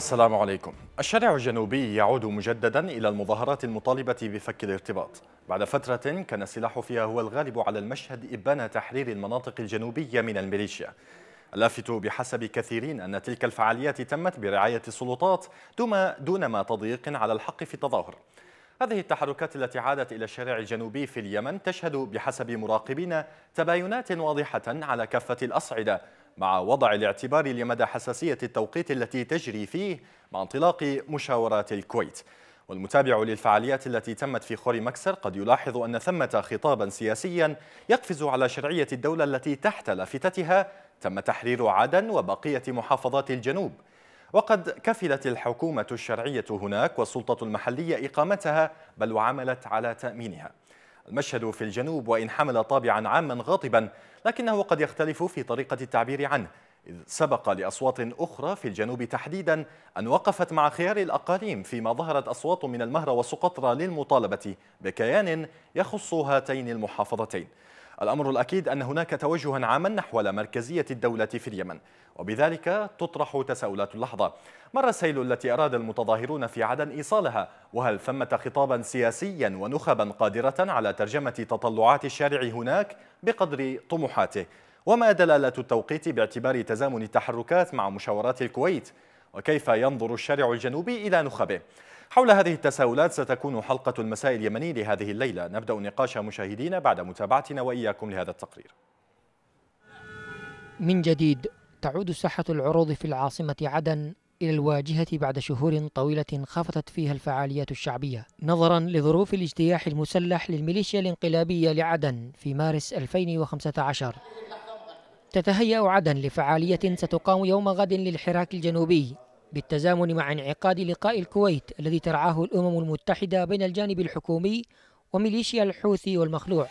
السلام عليكم الشارع الجنوبي يعود مجددا إلى المظاهرات المطالبة بفك الارتباط بعد فترة كان السلاح فيها هو الغالب على المشهد إبان تحرير المناطق الجنوبية من الميليشيا اللافت بحسب كثيرين أن تلك الفعاليات تمت برعاية السلطات دون ما تضييق على الحق في التظاهر هذه التحركات التي عادت إلى الشارع الجنوبي في اليمن تشهد بحسب مراقبين تباينات واضحة على كافة الأصعدة مع وضع الاعتبار لمدى حساسية التوقيت التي تجري فيه مع انطلاق مشاورات الكويت والمتابع للفعاليات التي تمت في خور مكسر قد يلاحظ أن ثمة خطابا سياسيا يقفز على شرعية الدولة التي تحت لافتتها تم تحرير عدن وبقية محافظات الجنوب وقد كفلت الحكومة الشرعية هناك والسلطة المحلية إقامتها بل وعملت على تأمينها المشهد في الجنوب وإن حمل طابعا عاما غاطبا لكنه قد يختلف في طريقة التعبير عنه إذ سبق لأصوات أخرى في الجنوب تحديدا أن وقفت مع خيار الأقاليم فيما ظهرت أصوات من المهرة وسقطرى للمطالبة بكيان يخص هاتين المحافظتين الأمر الأكيد أن هناك توجها عاما نحو مركزية الدولة في اليمن وبذلك تطرح تساؤلات اللحظة ما الرسائل التي أراد المتظاهرون في عدن إيصالها وهل ثمة خطابا سياسيا ونخبا قادرة على ترجمة تطلعات الشارع هناك بقدر طموحاته وما دلالة التوقيت باعتبار تزامن التحركات مع مشاورات الكويت وكيف ينظر الشارع الجنوبي إلى نخبه حول هذه التساؤلات ستكون حلقة المساء اليمني لهذه الليلة نبدأ النقاش مشاهدينا بعد متابعتنا وإياكم لهذا التقرير من جديد تعود ساحة العروض في العاصمة عدن إلى الواجهة بعد شهور طويلة خفتت فيها الفعاليات الشعبية نظرا لظروف الاجتياح المسلح للميليشيا الانقلابية لعدن في مارس 2015 تتهيأ عدن لفعالية ستقام يوم غد للحراك الجنوبي بالتزامن مع انعقاد لقاء الكويت الذي ترعاه الأمم المتحدة بين الجانب الحكومي وميليشيا الحوثي والمخلوع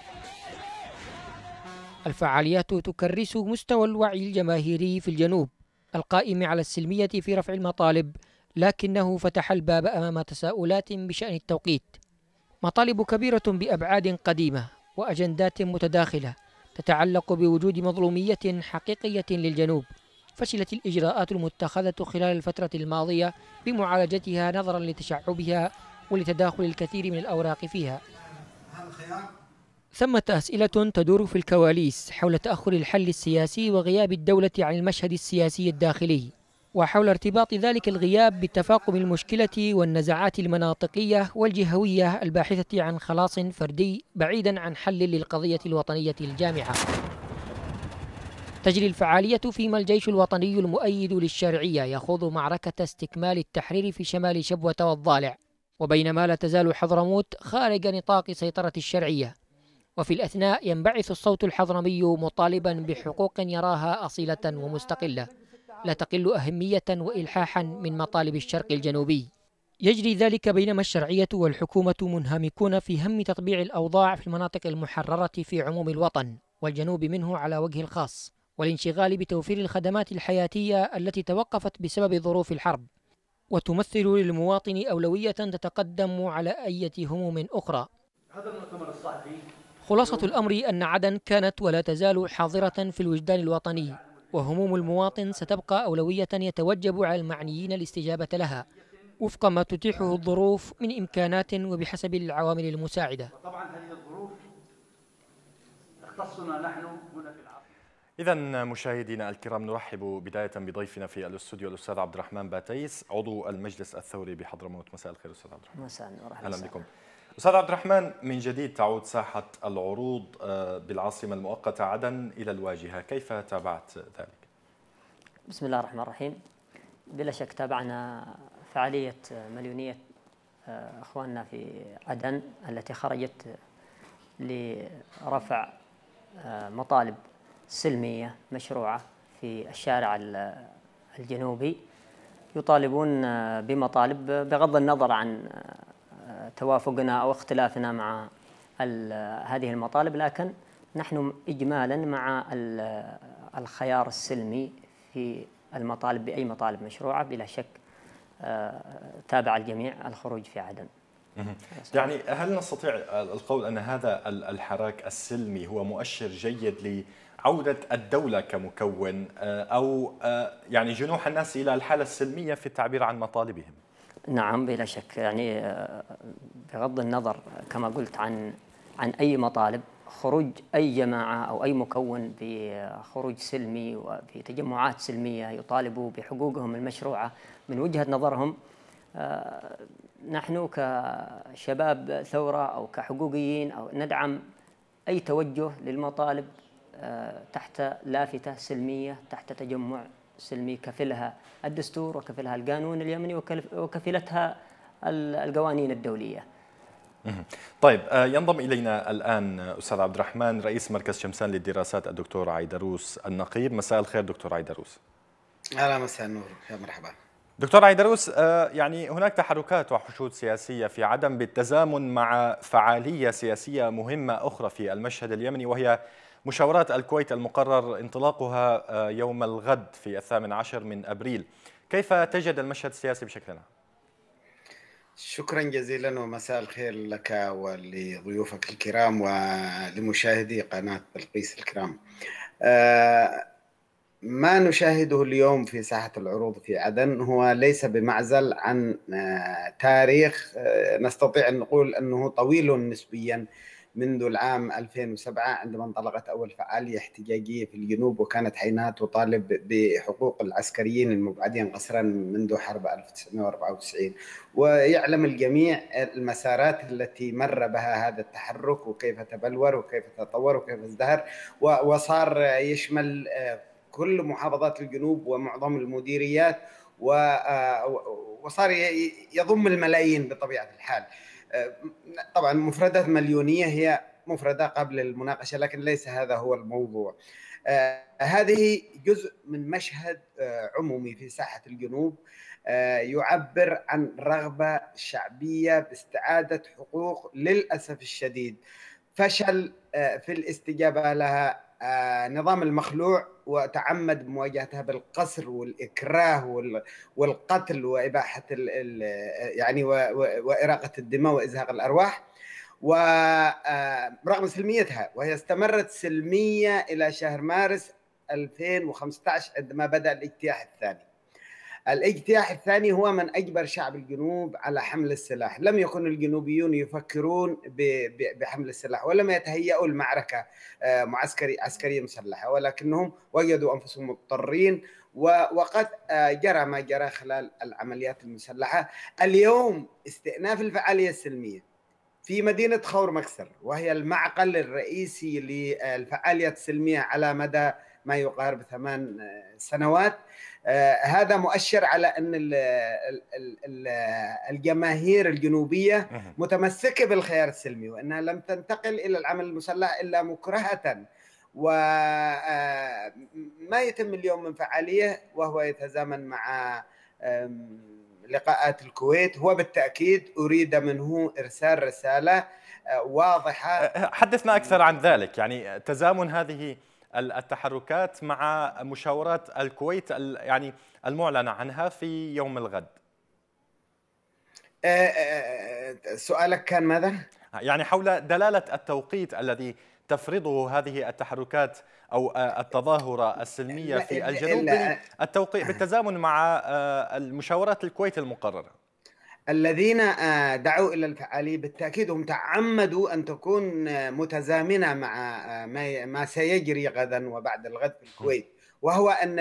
الفعاليات تكرس مستوى الوعي الجماهيري في الجنوب القائم على السلمية في رفع المطالب لكنه فتح الباب أمام تساؤلات بشأن التوقيت مطالب كبيرة بأبعاد قديمة وأجندات متداخلة تتعلق بوجود مظلومية حقيقية للجنوب فشلت الإجراءات المتخذة خلال الفترة الماضية بمعالجتها نظرا لتشعبها ولتداخل الكثير من الأوراق فيها ثمة أسئلة تدور في الكواليس حول تأخر الحل السياسي وغياب الدولة عن المشهد السياسي الداخلي وحول ارتباط ذلك الغياب بتفاقم المشكلة والنزعات المناطقية والجهوية الباحثة عن خلاص فردي بعيدا عن حل للقضية الوطنية الجامعة تجري الفعالية فيما الجيش الوطني المؤيد للشرعية يخوض معركة استكمال التحرير في شمال شبوة والضالع وبينما لا تزال حضرموت خارج نطاق سيطرة الشرعية وفي الأثناء ينبعث الصوت الحضرمي مطالبا بحقوق يراها أصيلة ومستقلة لا تقل أهمية وإلحاحا من مطالب الشرق الجنوبي يجري ذلك بينما الشرعية والحكومة منهمكون في هم تطبيع الأوضاع في المناطق المحررة في عموم الوطن والجنوب منه على وجه الخاص والانشغال بتوفير الخدمات الحياتية التي توقفت بسبب ظروف الحرب وتمثل للمواطن أولوية تتقدم على أية هموم أخرى هذا المؤتمر الصحفي خلاصة الأمر أن عدن كانت ولا تزال حاضرة في الوجدان الوطني وهموم المواطن ستبقى أولوية يتوجب على المعنيين الاستجابة لها وفق ما تتيحه الظروف من إمكانات وبحسب العوامل المساعدة طبعا هذه الظروف تختصنا نحن إذا مشاهدينا الكرام نرحب بداية بضيفنا في الاستوديو الأستاذ عبد الرحمن باتيس عضو المجلس الثوري بحضرموت مساء الخير أستاذ عبد الرحمن مساء النور أهلا بكم أستاذ عبد الرحمن من جديد تعود ساحة العروض آه، بالعاصمة المؤقتة عدن إلى الواجهة كيف تابعت ذلك؟ بسم الله الرحمن الرحيم بلا شك تابعنا فعالية مليونية آه، أخواننا في عدن التي خرجت لرفع آه، مطالب سلمية مشروعة في الشارع الجنوبي يطالبون بمطالب بغض النظر عن آه، توافقنا أو اختلافنا مع هذه المطالب لكن نحن إجمالا مع الخيار السلمي في المطالب بأي مطالب مشروعة بلا شك آه، تابع الجميع الخروج في عدن يعني هل نستطيع القول أن هذا الحراك السلمي هو مؤشر جيد عودة الدولة كمكون آه، أو آه، يعني جنوح الناس إلى الحالة السلمية في التعبير عن مطالبهم نعم بلا شك يعني آه، بغض النظر كما قلت عن عن أي مطالب خروج أي جماعة أو أي مكون بخروج سلمي وبتجمعات سلمية يطالبوا بحقوقهم المشروعة من وجهة نظرهم نحن كشباب ثورة أو كحقوقيين أو ندعم أي توجه للمطالب آه، تحت لافتة سلمية تحت تجمع سلمي كفلها الدستور وكفلها القانون اليمني وكفلتها القوانين الدولية طيب آه، ينضم إلينا الآن أستاذ عبد الرحمن رئيس مركز شمسان للدراسات الدكتور عيدروس النقيب مساء الخير دكتور عيدروس أهلا مساء النور يا مرحبا دكتور عيدروس آه، يعني هناك تحركات وحشود سياسية في عدم بالتزامن مع فعالية سياسية مهمة أخرى في المشهد اليمني وهي مشاورات الكويت المقرر انطلاقها آه، يوم الغد في الثامن عشر من أبريل كيف تجد المشهد السياسي بشكل عام؟ شكرا جزيلا ومساء الخير لك ولضيوفك الكرام ولمشاهدي قناة بلقيس الكرام آه، ما نشاهده اليوم في ساحة العروض في عدن هو ليس بمعزل عن آه، تاريخ نستطيع أن نقول أنه طويل نسبيا منذ العام 2007 عندما انطلقت أول فعالية احتجاجية في الجنوب وكانت حينها تطالب بحقوق العسكريين المبعدين قسرا منذ حرب 1994 ويعلم الجميع المسارات التي مر بها هذا التحرك وكيف تبلور وكيف تطور وكيف ازدهر وصار يشمل آه، كل محافظات الجنوب ومعظم المديريات آه، وصار يضم الملايين بطبيعة الحال آه، طبعا مفردات مليونيه هي مفرده قبل المناقشه لكن ليس هذا هو الموضوع آه، هذه جزء من مشهد آه، عمومي في ساحه الجنوب يعبر عن رغبه شعبيه باستعاده حقوق للاسف الشديد فشل في الاستجابه لها آه، نظام المخلوع وتعمد مواجهتها بالقسر والاكراه والقتل واباحه يعني واراقه الدماء وازهاق الارواح ورغم آه، سلميتها وهي استمرت سلميه الى شهر مارس 2015 عندما بدا الاجتياح الثاني الاجتياح الثاني هو من أجبر شعب الجنوب على حمل السلاح لم يكن الجنوبيون يفكرون بحمل السلاح ولم يتهيأوا المعركة آه، معسكري عسكرية مسلحة ولكنهم وجدوا أنفسهم مضطرين وقد آه، جرى ما جرى خلال العمليات المسلحة اليوم استئناف الفعالية السلمية في مدينة خور مكسر وهي المعقل الرئيسي للفعاليات السلمية على مدى ما يقارب ثمان آه، سنوات آه، هذا مؤشر على ان الجماهير الجنوبيه متمسكه بالخيار السلمي وانها لم تنتقل الى العمل المسلح الا مكرهه وما آه، يتم اليوم من فعاليه وهو يتزامن مع لقاءات الكويت هو بالتاكيد اريد منه ارسال رساله آه، واضحه حدثنا اكثر عن ذلك يعني تزامن هذه التحركات مع مشاورات الكويت يعني المعلنة عنها في يوم الغد آه، آه، آه، سؤالك كان ماذا؟ يعني حول دلالة التوقيت الذي تفرضه هذه التحركات أو التظاهرة السلمية في الجنوب التوقيت بالتزامن مع المشاورات الكويت المقررة الذين آه، دعوا الى الفعاليه بالتاكيد هم تعمدوا ان تكون آه، متزامنه مع آه، ما سيجري غدا وبعد الغد في الكويت وهو ان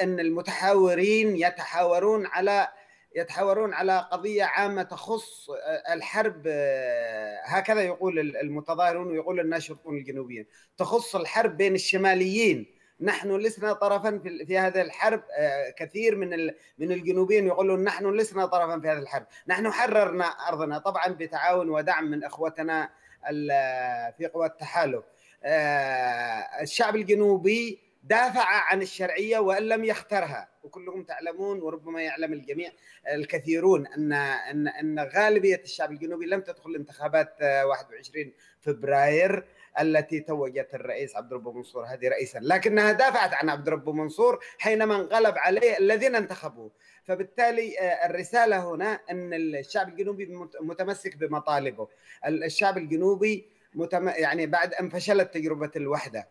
ان المتحاورين يتحاورون على يتحاورون على قضيه عامه تخص الحرب هكذا يقول المتظاهرون ويقول الناشطون الجنوبيين تخص الحرب بين الشماليين نحن لسنا طرفا في, في هذه الحرب آه، كثير من من الجنوبيين يقولون نحن لسنا طرفا في هذه الحرب نحن حررنا ارضنا طبعا بتعاون ودعم من اخوتنا في قوى التحالف آه، الشعب الجنوبي دافع عن الشرعيه وان لم يخترها وكلكم تعلمون وربما يعلم الجميع الكثيرون ان ان ان غالبيه الشعب الجنوبي لم تدخل انتخابات 21 آه، فبراير التي توجت الرئيس عبد الرب منصور هذه رئيسا لكنها دافعت عن عبد الرب منصور حينما انقلب عليه الذين انتخبوه فبالتالي آه، الرسالة هنا أن الشعب الجنوبي متمسك بمطالبه الشعب الجنوبي متم... يعني بعد أن فشلت تجربة الوحدة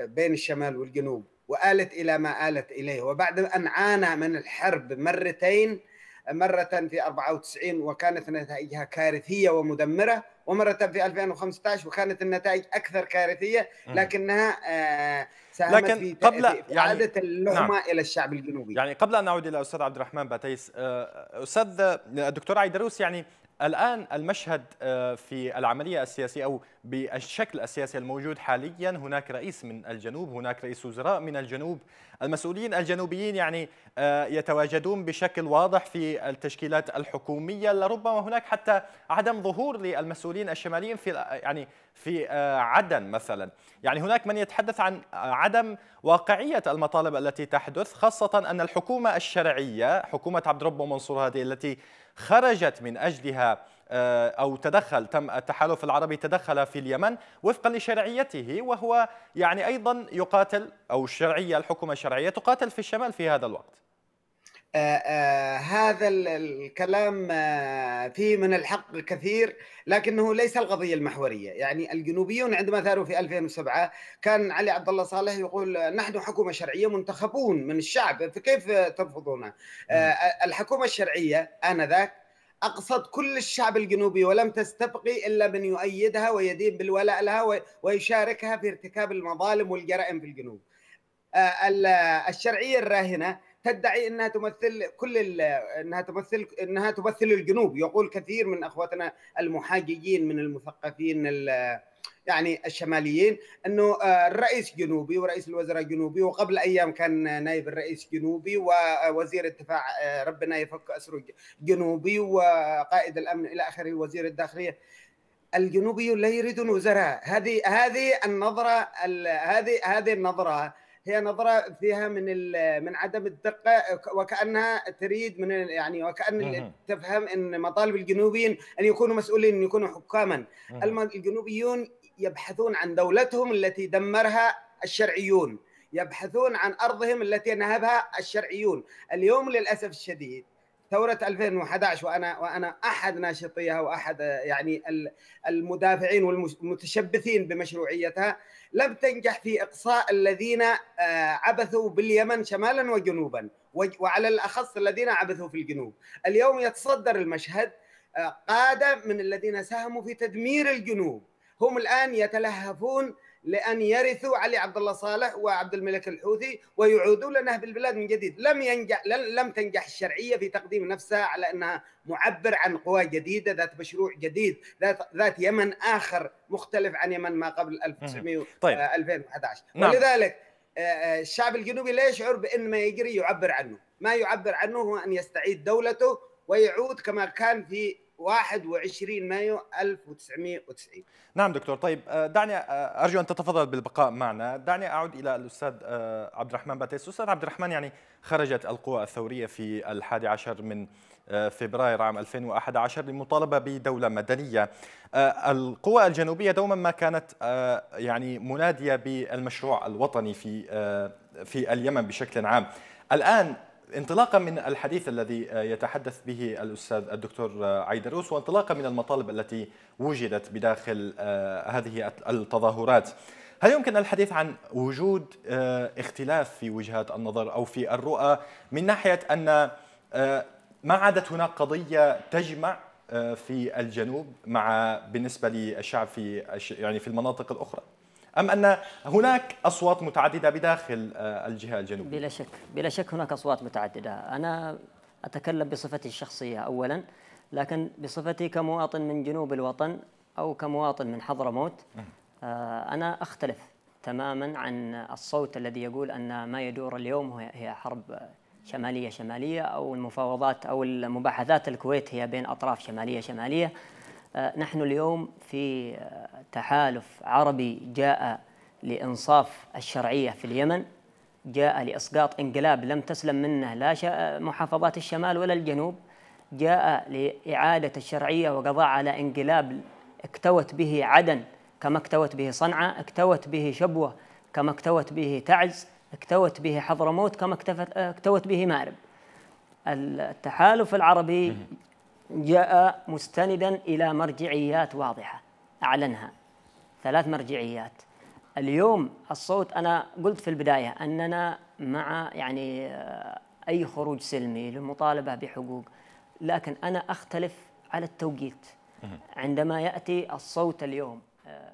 آه، بين الشمال والجنوب وآلت إلى ما آلت إليه وبعد أن عانى من الحرب مرتين مرة في 94 وكانت نتائجها كارثية ومدمرة ومرة في 2015 وكانت النتائج أكثر كارثية لكنها آه، ساهمت لكن في قبل في يعني إعادة يعني اللحمة نعم. إلى الشعب الجنوبي يعني قبل أن نعود إلى أستاذ عبد الرحمن باتيس آه، أستاذ الدكتور عيدروس يعني الآن المشهد آه، في العملية السياسية أو بالشكل السياسي الموجود حاليا هناك رئيس من الجنوب هناك رئيس وزراء من الجنوب المسؤولين الجنوبيين يعني آه، يتواجدون بشكل واضح في التشكيلات الحكومية لربما هناك حتى عدم ظهور للمسؤولين الشماليين في يعني في آه، عدن مثلا يعني هناك من يتحدث عن عدم واقعية المطالب التي تحدث خاصة أن الحكومة الشرعية حكومة عبد ربه منصور هذه التي خرجت من أجلها آه، أو تدخل تم التحالف العربي تدخل في اليمن وفقا لشرعيته وهو يعني أيضا يقاتل أو الشرعية الحكومة الشرعية تقاتل في الشمال في هذا الوقت آه، آه، هذا الكلام آه، فيه من الحق الكثير لكنه ليس القضية المحورية يعني الجنوبيون عندما ثاروا في 2007 كان علي عبد الله صالح يقول نحن حكومة شرعية منتخبون من الشعب فكيف ترفضونها نعم. الحكومة الشرعية آنذاك أقصد كل الشعب الجنوبي ولم تستبقي إلا من يؤيدها ويدين بالولاء لها ويشاركها في ارتكاب المظالم والجرائم في الجنوب الشرعية الراهنة تدعي انها تمثل كل انها تمثل انها تمثل الجنوب يقول كثير من اخوتنا المحاججين من المثقفين يعني الشماليين انه آه، الرئيس جنوبي ورئيس الوزراء جنوبي وقبل ايام كان نائب الرئيس جنوبي ووزير الدفاع آه، ربنا يفك اسره جنوبي وقائد الامن الى اخره وزير الداخليه الجنوبي لا يريدون وزراء هذه هذه النظره هذه هذه النظره هي نظره فيها من من عدم الدقه وكانها تريد من يعني وكان تفهم ان مطالب الجنوبيين ان يكونوا مسؤولين ان يكونوا حكاما الجنوبيون يبحثون عن دولتهم التي دمرها الشرعيون يبحثون عن ارضهم التي نهبها الشرعيون اليوم للاسف الشديد ثوره 2011 وانا وانا احد ناشطيها واحد يعني المدافعين والمتشبثين بمشروعيتها لم تنجح في اقصاء الذين آه، عبثوا باليمن شمالا وجنوبا وعلى الاخص الذين عبثوا في الجنوب اليوم يتصدر المشهد آه، قاده من الذين ساهموا في تدمير الجنوب هم الان يتلهفون لأن يرثوا علي عبد الله صالح وعبد الملك الحوثي ويعودوا لنهب البلاد من جديد لم ينجح لم تنجح الشرعية في تقديم نفسها على أنها معبر عن قوى جديدة ذات مشروع جديد ذات, ذات يمن آخر مختلف عن يمن ما قبل 1900 طيب. 2011 آه، نعم. ولذلك آه، آه، الشعب الجنوبي لا يشعر بأن ما يجري يعبر عنه ما يعبر عنه هو أن يستعيد دولته ويعود كما كان في 21 مايو 1990 نعم دكتور طيب آه، دعني آه، ارجو ان تتفضل بالبقاء معنا دعني اعود الى الاستاذ آه، عبد الرحمن باتيس استاذ عبد الرحمن يعني خرجت القوى الثوريه في الحادي عشر من فبراير عام 2011 للمطالبه بدوله مدنيه القوى الجنوبيه دوما ما كانت يعني مناديه بالمشروع الوطني في في اليمن بشكل عام الان انطلاقا من الحديث الذي آه، يتحدث به الاستاذ الدكتور آه، عيدروس وانطلاقا من المطالب التي وجدت بداخل آه، هذه التظاهرات هل يمكن الحديث عن وجود اختلاف في وجهات النظر او في الرؤى من ناحيه ان ما عادت هناك قضيه تجمع في الجنوب مع بالنسبه للشعب في يعني في المناطق الاخرى؟ أم أن هناك أصوات متعددة بداخل آه، الجهة الجنوبية بلا شك بلا شك هناك أصوات متعددة أنا أتكلم بصفتي الشخصية أولا لكن بصفتي كمواطن من جنوب الوطن أو كمواطن من حضرموت آه، أنا أختلف تماما عن الصوت الذي يقول أن ما يدور اليوم هي حرب شمالية شمالية أو المفاوضات أو المباحثات الكويت هي بين أطراف شمالية شمالية آه، نحن اليوم في آه، تحالف عربي جاء لإنصاف الشرعية في اليمن جاء لإسقاط انقلاب لم تسلم منه لا محافظات الشمال ولا الجنوب جاء لإعادة الشرعية وقضاء على انقلاب اكتوت به عدن كما اكتوت به صنعاء اكتوت به شبوة كما اكتوت به تعز اكتوت به حضرموت كما اكتوت به مأرب التحالف العربي جاء مستندا إلى مرجعيات واضحة أعلنها ثلاث مرجعيات اليوم الصوت أنا قلت في البداية أننا مع يعني آه، أي خروج سلمي للمطالبة بحقوق لكن أنا أختلف على التوقيت عندما يأتي الصوت اليوم آه،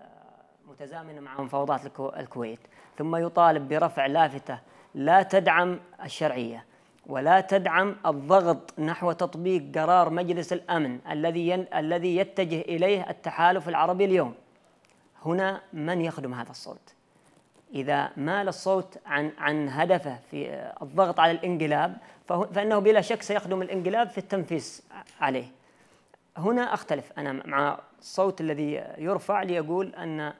متزامنا مع مفاوضات الكويت ثم يطالب برفع لافتة لا تدعم الشرعية ولا تدعم الضغط نحو تطبيق قرار مجلس الامن الذي الذي يتجه اليه التحالف العربي اليوم. هنا من يخدم هذا الصوت؟ اذا مال الصوت عن عن هدفه في الضغط على الانقلاب فانه بلا شك سيخدم الانقلاب في التنفيس عليه. هنا اختلف انا مع الصوت الذي يرفع ليقول ان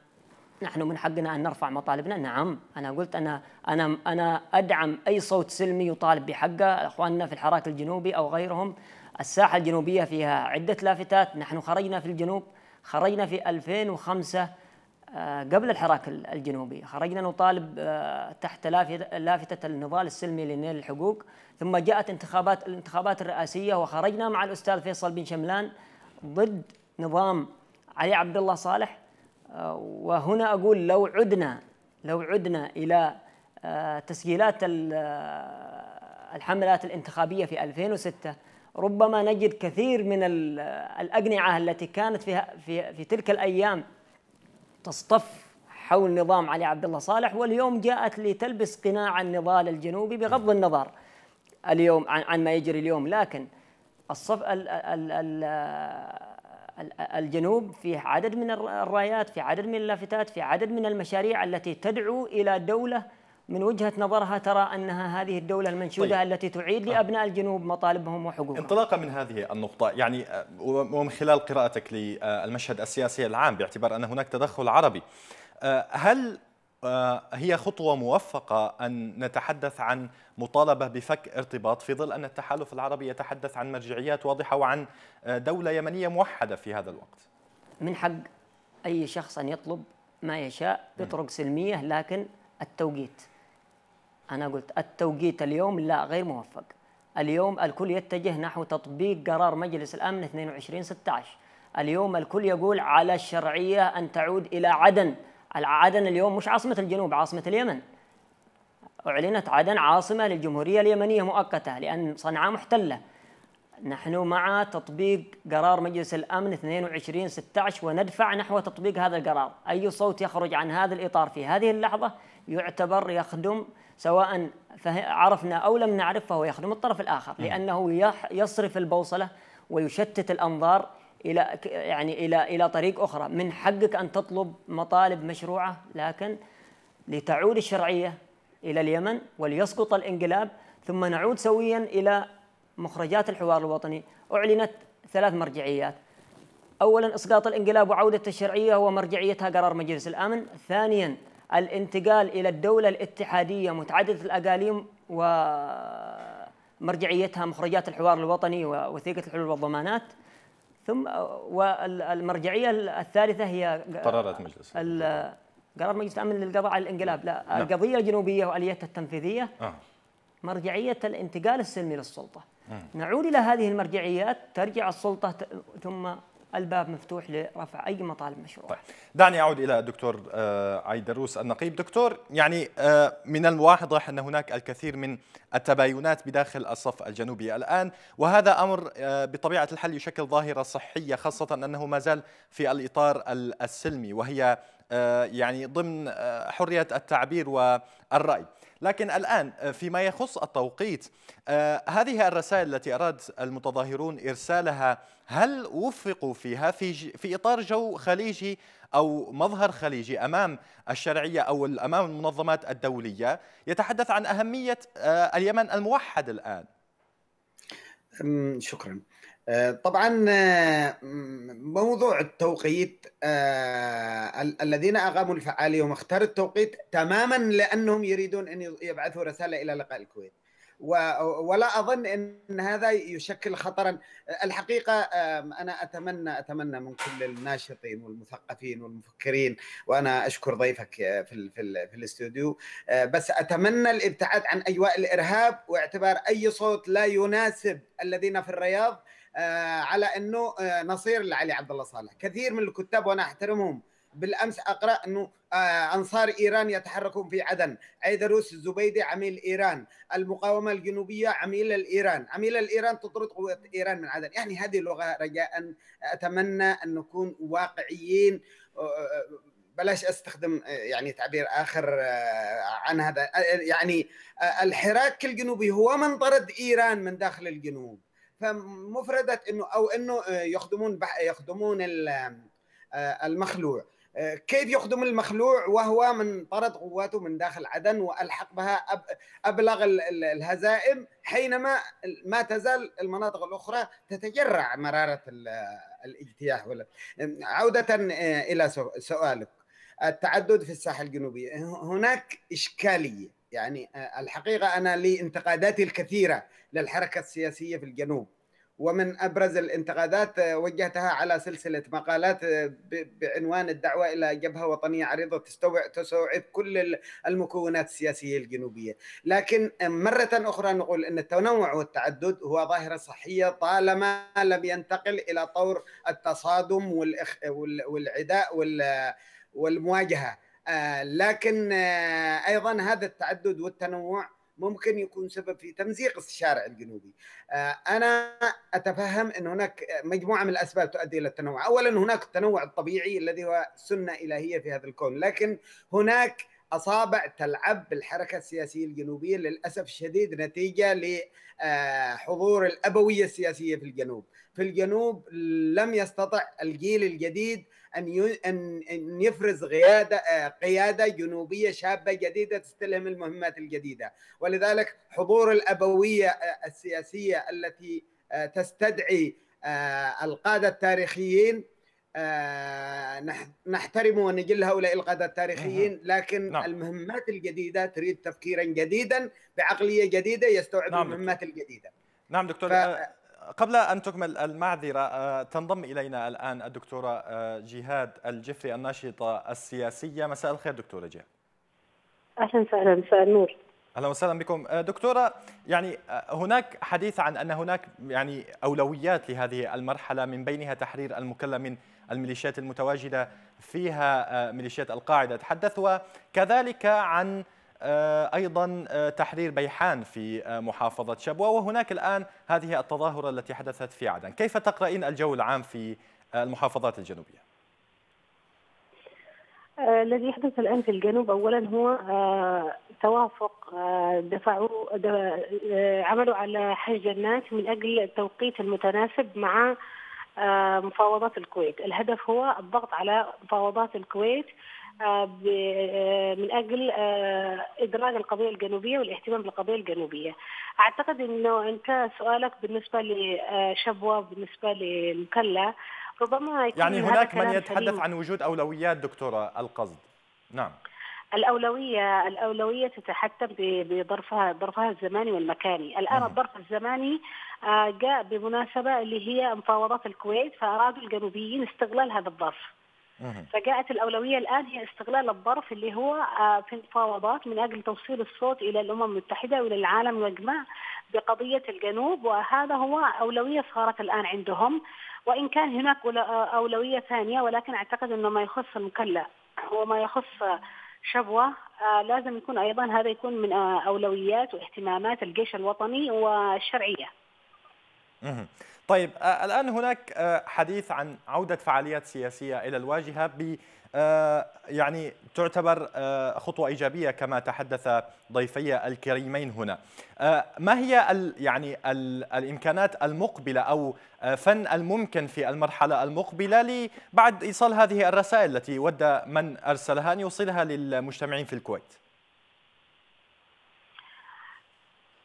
نحن من حقنا ان نرفع مطالبنا نعم انا قلت انا انا انا ادعم اي صوت سلمي يطالب بحقه اخواننا في الحراك الجنوبي او غيرهم الساحه الجنوبيه فيها عده لافتات نحن خرجنا في الجنوب خرجنا في 2005 آه، قبل الحراك الجنوبي خرجنا نطالب آه، تحت لافتة النضال السلمي لنيل الحقوق ثم جاءت انتخابات الانتخابات الرئاسية وخرجنا مع الأستاذ فيصل بن شملان ضد نظام علي عبد الله صالح وهنا أقول لو عدنا لو عدنا إلى آه، تسجيلات آه، الحملات الانتخابية في 2006 ربما نجد كثير من آه، الأقنعة التي كانت في, في, في تلك الأيام تصطف حول نظام علي عبد الله صالح واليوم جاءت لتلبس قناع النضال الجنوبي بغض نعم. النظر اليوم عن, عن ما يجري اليوم لكن الصف ال ال ال الجنوب فيه عدد من الرايات في عدد من اللافتات في عدد من المشاريع التي تدعو إلى دولة من وجهة نظرها ترى أنها هذه الدولة المنشودة طيب. التي تعيد آه. لأبناء الجنوب مطالبهم وحقوقهم انطلاقا من هذه النقطة يعني آه، ومن خلال قراءتك للمشهد السياسي العام باعتبار أن هناك تدخل عربي آه، هل آه، هي خطوة موفقة أن نتحدث عن مطالبة بفك ارتباط في ظل أن التحالف العربي يتحدث عن مرجعيات واضحة وعن آه، دولة يمنية موحدة في هذا الوقت من حق أي شخص أن يطلب ما يشاء بطرق سلمية لكن التوقيت أنا قلت التوقيت اليوم لا غير موفق اليوم الكل يتجه نحو تطبيق قرار مجلس الأمن 22 16 اليوم الكل يقول على الشرعية أن تعود إلى عدن عدن اليوم مش عاصمة الجنوب عاصمة اليمن أعلنت عدن عاصمة للجمهورية اليمنية مؤقتة لأن صنعاء محتلة نحن مع تطبيق قرار مجلس الأمن 22 16 وندفع نحو تطبيق هذا القرار أي صوت يخرج عن هذا الإطار في هذه اللحظة يعتبر يخدم سواء عرفنا أو لم نعرف فهو يخدم الطرف الآخر لأنه يصرف البوصلة ويشتت الأنظار الى يعني الى الى طريق اخرى من حقك ان تطلب مطالب مشروعه لكن لتعود الشرعيه الى اليمن وليسقط الانقلاب ثم نعود سويا الى مخرجات الحوار الوطني اعلنت ثلاث مرجعيات اولا اسقاط الانقلاب وعوده الشرعيه هو مرجعيتها قرار مجلس الامن ثانيا الانتقال الى الدوله الاتحاديه متعدده الاقاليم و مرجعيتها مخرجات الحوار الوطني ووثيقه الحلول والضمانات ثم والمرجعيه الثالثه هي قرارات مجلس قرار مجلس الامن للقضاء على الانقلاب لا نعم. القضيه الجنوبيه واليتها التنفيذيه آه. مرجعيه الانتقال السلمي للسلطه نعود الى هذه المرجعيات ترجع السلطه ثم الباب مفتوح لرفع أي مطالب مشروع طيب. دعني أعود إلى الدكتور آه، عيدروس النقيب دكتور يعني آه، من الواضح أن هناك الكثير من التباينات بداخل الصف الجنوبي الآن وهذا أمر آه، بطبيعة الحال يشكل ظاهرة صحية خاصة أنه ما زال في الإطار السلمي وهي يعني ضمن حرية التعبير والرأي لكن الآن آه، فيما يخص التوقيت آه، هذه الرسائل التي أراد المتظاهرون إرسالها هل وفقوا فيها في, في إطار جو خليجي أو مظهر خليجي أمام الشرعية أو أمام المنظمات الدولية يتحدث عن أهمية آه، اليمن الموحد الآن شكرا آه، طبعا آه، موضوع التوقيت آه، الذين اقاموا الفعاليه هم اختاروا التوقيت تماما لانهم يريدون ان يبعثوا رساله الى لقاء الكويت ولا اظن ان هذا يشكل خطرا الحقيقه انا اتمنى اتمنى من كل الناشطين والمثقفين والمفكرين وانا اشكر ضيفك في الـ في, في الاستوديو بس اتمنى الابتعاد عن اجواء الارهاب واعتبار اي صوت لا يناسب الذين في الرياض آه، على انه آه، نصير لعلي عبد الله صالح كثير من الكتاب وانا احترمهم بالامس اقرا انه آه، انصار ايران يتحركون في عدن عيدروس الزبيدي عميل ايران المقاومه الجنوبيه عميل الايران عميل الايران تطرد قوه ايران من عدن يعني هذه اللغه رجاء اتمنى ان نكون واقعيين بلاش استخدم يعني تعبير اخر عن هذا يعني الحراك الجنوبي هو من طرد ايران من داخل الجنوب فمفردة انه او انه آه، يخدمون يخدمون آه، المخلوع آه، كيف يخدم المخلوع وهو من طرد قواته من داخل عدن والحق بها ابلغ الهزائم حينما ما تزال المناطق الاخرى تتجرع مراره الاجتياح عوده الى سؤالك التعدد في الساحه الجنوبيه هناك اشكاليه يعني آه، الحقيقه انا لي انتقاداتي الكثيره للحركه السياسيه في الجنوب ومن ابرز الانتقادات آه، وجهتها على سلسله مقالات آه، بعنوان الدعوه الى جبهه وطنيه عريضه تستوعب كل المكونات السياسيه الجنوبيه، لكن مره اخرى نقول ان التنوع والتعدد هو ظاهره صحيه طالما لم ينتقل الى طور التصادم والعداء والمواجهه. آه، لكن آه، ايضا هذا التعدد والتنوع ممكن يكون سبب في تمزيق الشارع الجنوبي آه، انا اتفهم ان هناك مجموعه من الاسباب تؤدي الى التنوع اولا هناك التنوع الطبيعي الذي هو سنه الهيه في هذا الكون لكن هناك اصابع تلعب بالحركه السياسيه الجنوبيه للاسف الشديد نتيجه لحضور الابويه السياسيه في الجنوب، في الجنوب لم يستطع الجيل الجديد ان ان ان يفرز قياده قياده جنوبيه شابه جديده تستلهم المهمات الجديده ولذلك حضور الابويه آه، السياسيه التي آه، تستدعي آه، القاده التاريخيين نحترم ونجل هؤلاء القاده التاريخيين لكن نعم. المهمات الجديده تريد تفكيرا جديدا بعقليه جديده يستوعب نعم المهمات الجديده نعم دكتور ف... قبل أن تكمل المعذرة آه، تنضم إلينا الآن الدكتورة آه، جهاد الجفري الناشطة السياسية مساء الخير دكتورة جهاد أهلا وسهلا مساء النور اهلا وسهلا بكم آه، دكتوره يعني هناك حديث عن ان هناك يعني اولويات لهذه المرحله من بينها تحرير المكلا من الميليشيات المتواجده فيها ميليشيات القاعده تحدث وكذلك عن آه، أيضا آه، تحرير بيحان في آه، محافظة شبوة وهناك الآن هذه التظاهرة التي حدثت في عدن كيف تقرأين الجو العام في المحافظات الجنوبية؟ الذي يحدث الان في الجنوب اولا هو توافق دفعوا عملوا على حج الناس من اجل التوقيت المتناسب مع مفاوضات الكويت، الهدف هو الضغط على مفاوضات الكويت آه، آه، من اجل آه، ادراج القضيه الجنوبيه والاهتمام بالقضيه الجنوبيه. اعتقد انه انت سؤالك بالنسبه لشبوه بالنسبه لمكلا ربما يكون يعني هناك من يتحدث سليم. عن وجود اولويات دكتوره القصد. نعم. الأولوية الأولوية تتحكم بظرفها ظرفها الزماني والمكاني، الآن الظرف الزماني جاء بمناسبة اللي هي مفاوضات الكويت فأرادوا الجنوبيين استغلال هذا الظرف. فجاءت الأولوية الآن هي استغلال الظرف اللي هو آه، في المفاوضات من أجل توصيل الصوت إلى الأمم المتحدة وإلى العالم وإجماع بقضية الجنوب وهذا هو أولوية صارت الآن عندهم وإن كان هناك آه، أولوية ثانية ولكن أعتقد أنه ما يخص المكلا وما يخص شبوة آه، لازم يكون أيضا هذا يكون من أولويات واهتمامات الجيش الوطني والشرعية طيب آه، الآن هناك آه، حديث عن عودة فعاليات سياسية إلى الواجهة ب آه، يعني تعتبر خطوة إيجابية كما تحدث ضيفي الكريمين هنا ما هي يعني الإمكانات المقبلة أو فن الممكن في المرحلة المقبلة بعد إيصال هذه الرسائل التي ود من أرسلها أن يوصلها للمجتمعين في الكويت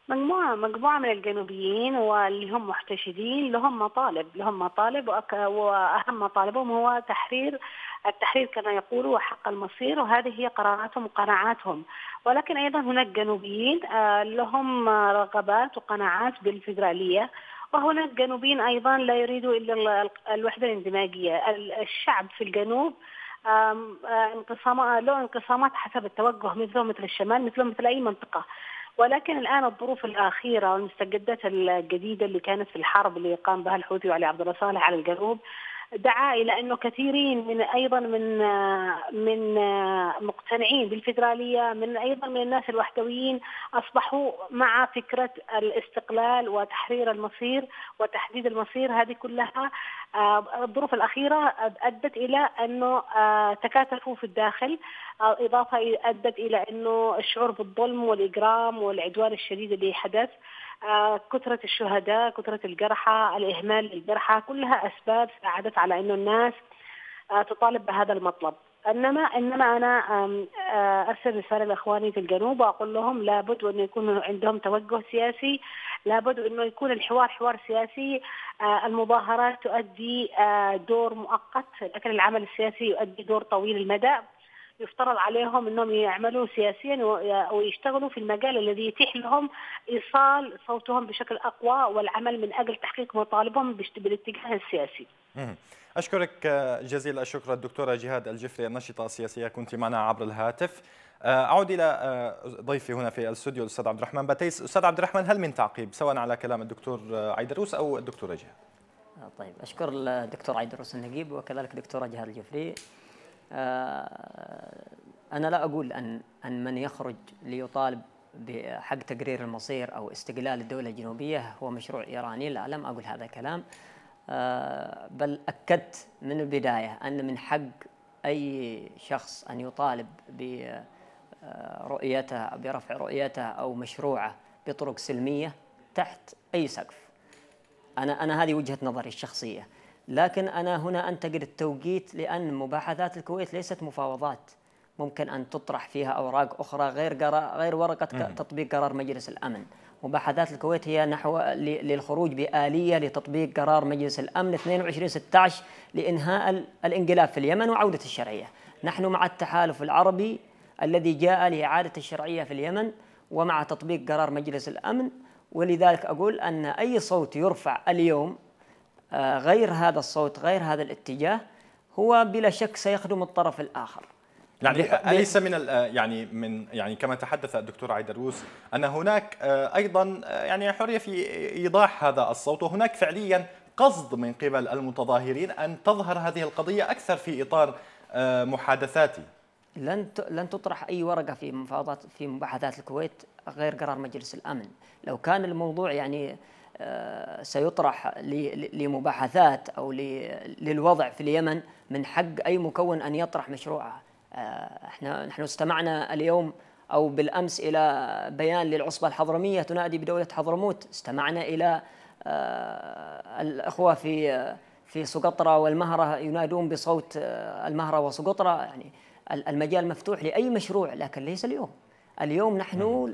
مجموعة مجموعة من الجنوبيين واللي هم محتشدين لهم مطالب لهم مطالب وأهم مطالبهم هو تحرير التحرير كما يقولوا وحق المصير وهذه هي قراراتهم وقناعاتهم ولكن أيضا هناك جنوبيين آه، لهم رغبات وقناعات بالفيدرالية وهناك جنوبيين أيضا لا يريدوا إلا الوحدة الاندماجية الشعب في الجنوب آه، انقسام له انقسامات حسب التوجه مثله مثل الشمال مثله مثل اي منطقه ولكن الان الظروف الاخيره والمستجدات الجديده اللي كانت في الحرب اللي قام بها الحوثي وعلي عبد الله صالح على الجنوب دعا الى انه كثيرين من ايضا من من مقتنعين بالفدراليه من ايضا من الناس الوحدويين اصبحوا مع فكره الاستقلال وتحرير المصير وتحديد المصير هذه كلها آه، الظروف الاخيره ادت الى انه آه، تكاتفوا في الداخل آه، اضافه ادت الى انه الشعور بالظلم والاجرام والعدوان الشديد اللي حدث آه، كثرة الشهداء كثرة الجرحى الإهمال للجرحى كلها أسباب ساعدت على أنه الناس آه، تطالب بهذا المطلب انما انما انا آه، ارسل رساله لاخواني في الجنوب واقول لهم لابد انه يكون عندهم توجه سياسي لابد انه يكون الحوار حوار سياسي المظاهرات تؤدي دور مؤقت لكن العمل السياسي يؤدي دور طويل المدى يفترض عليهم انهم يعملوا سياسيا ويشتغلوا في المجال الذي يتيح لهم ايصال صوتهم بشكل اقوى والعمل من اجل تحقيق مطالبهم بالاتجاه السياسي. اشكرك آه، جزيل الشكر الدكتوره جهاد الجفري النشطه السياسيه كنت معنا عبر الهاتف. آه، اعود الى آه، ضيفي هنا في الاستوديو الاستاذ عبد الرحمن بتيس، استاذ عبد الرحمن هل من تعقيب سواء على كلام الدكتور عيدروس او الدكتوره جهاد؟ طيب اشكر الدكتور عيدروس النقيب وكذلك الدكتوره جهاد الجفري آه، أنا لا أقول أن أن من يخرج ليطالب بحق تقرير المصير أو استقلال الدولة الجنوبية هو مشروع إيراني لا لم أقول هذا الكلام آه، بل أكدت من البداية أن من حق أي شخص أن يطالب برؤيته آه، برفع رؤيته أو مشروعه بطرق سلمية تحت أي سقف أنا أنا هذه وجهة نظري الشخصية لكن أنا هنا أنتقد التوقيت لأن مباحثات الكويت ليست مفاوضات ممكن أن تطرح فيها أوراق أخرى غير غير ورقة تطبيق قرار مجلس الأمن مباحثات الكويت هي نحو للخروج بآلية لتطبيق قرار مجلس الأمن 2216 لإنهاء الانقلاب في اليمن وعودة الشرعية نحن مع التحالف العربي الذي جاء لإعادة الشرعية في اليمن ومع تطبيق قرار مجلس الأمن ولذلك أقول أن أي صوت يرفع اليوم آه، غير هذا الصوت غير هذا الاتجاه هو بلا شك سيخدم الطرف الاخر يعني اليس من آه، يعني من يعني كما تحدث الدكتور عيدروس ان هناك آه، ايضا يعني حريه في ايضاح هذا الصوت وهناك فعليا قصد من قبل المتظاهرين ان تظهر هذه القضيه اكثر في اطار محادثاتي لن لن تطرح اي ورقه في مفاوضات في مباحثات الكويت غير قرار مجلس الامن لو كان الموضوع يعني آه، سيطرح لمباحثات أو للوضع في اليمن من حق أي مكون أن يطرح مشروعه آه، احنا نحن استمعنا اليوم أو بالأمس إلى بيان للعصبة الحضرمية تنادي بدولة حضرموت استمعنا إلى آه، الأخوة في في سقطرة والمهرة ينادون بصوت المهرة وسقطرة يعني المجال مفتوح لأي مشروع لكن ليس اليوم اليوم نحن نعم.